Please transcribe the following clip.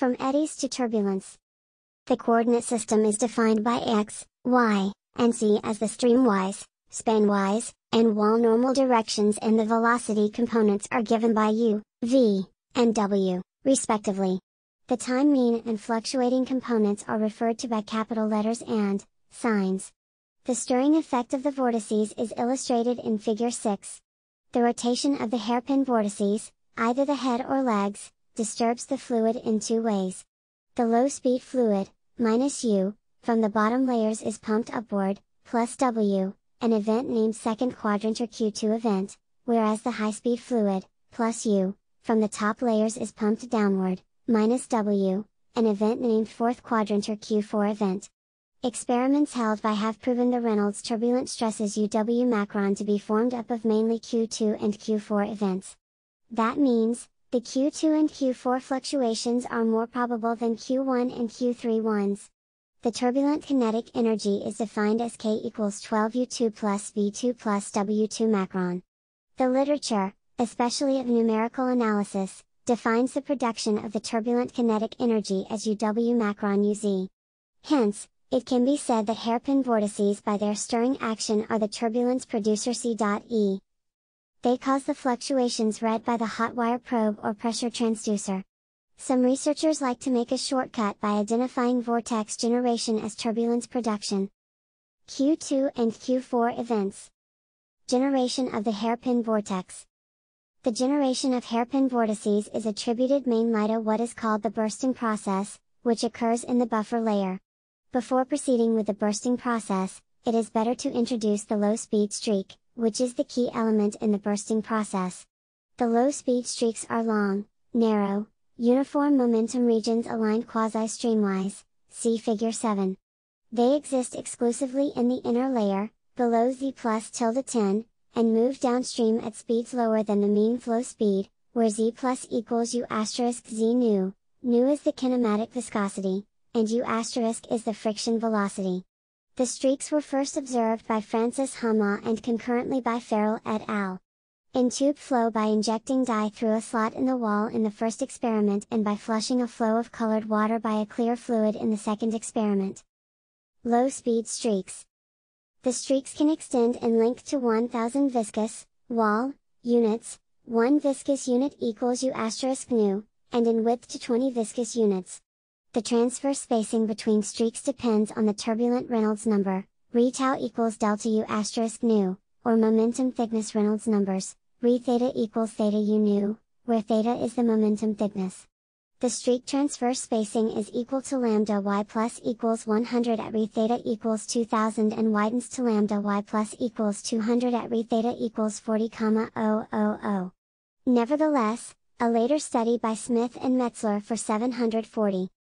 from eddies to turbulence. The coordinate system is defined by x, y, and z as the streamwise, spanwise, and wall normal directions and the velocity components are given by u, v, and w, respectively. The time mean and fluctuating components are referred to by capital letters and signs. The stirring effect of the vortices is illustrated in Figure 6. The rotation of the hairpin vortices, either the head or legs, disturbs the fluid in two ways. The low-speed fluid, minus U, from the bottom layers is pumped upward, plus W, an event named second quadrant or Q2 event, whereas the high-speed fluid, plus U, from the top layers is pumped downward, minus W, an event named fourth quadrant or Q4 event. Experiments held by have proven the Reynolds turbulent stresses UW macron to be formed up of mainly Q2 and Q4 events. That means, the Q2 and Q4 fluctuations are more probable than Q1 and Q3 ones. The turbulent kinetic energy is defined as K equals 12 U2 plus V2 plus W2 macron. The literature, especially of numerical analysis, defines the production of the turbulent kinetic energy as UW macron UZ. Hence, it can be said that hairpin vortices by their stirring action are the turbulence producer C.E. They cause the fluctuations read by the hot wire probe or pressure transducer. Some researchers like to make a shortcut by identifying vortex generation as turbulence production. Q2 and Q4 events. Generation of the hairpin vortex. The generation of hairpin vortices is attributed mainly to what is called the bursting process, which occurs in the buffer layer. Before proceeding with the bursting process, it is better to introduce the low speed streak, which is the key element in the bursting process. The low speed streaks are long, narrow, uniform momentum regions aligned quasi-streamwise, see figure 7. They exist exclusively in the inner layer, below Z plus tilde 10, and move downstream at speeds lower than the mean flow speed, where Z plus equals U asterisk Z nu, nu is the kinematic viscosity, and U asterisk is the friction velocity. The streaks were first observed by Francis Hama and concurrently by Farrell et al. In tube flow by injecting dye through a slot in the wall in the first experiment and by flushing a flow of colored water by a clear fluid in the second experiment. Low speed streaks. The streaks can extend and link to 1000 viscous, wall, units, 1 viscous unit equals U asterisk nu, and in width to 20 viscous units the transfer spacing between streaks depends on the turbulent Reynolds number, re tau equals delta u asterisk nu, or momentum thickness Reynolds numbers, re theta equals theta u nu, where theta is the momentum thickness. The streak transfer spacing is equal to lambda y plus equals 100 at re theta equals 2000 and widens to lambda y plus equals 200 at re theta equals 40, 000. Nevertheless, a later study by Smith and Metzler for 740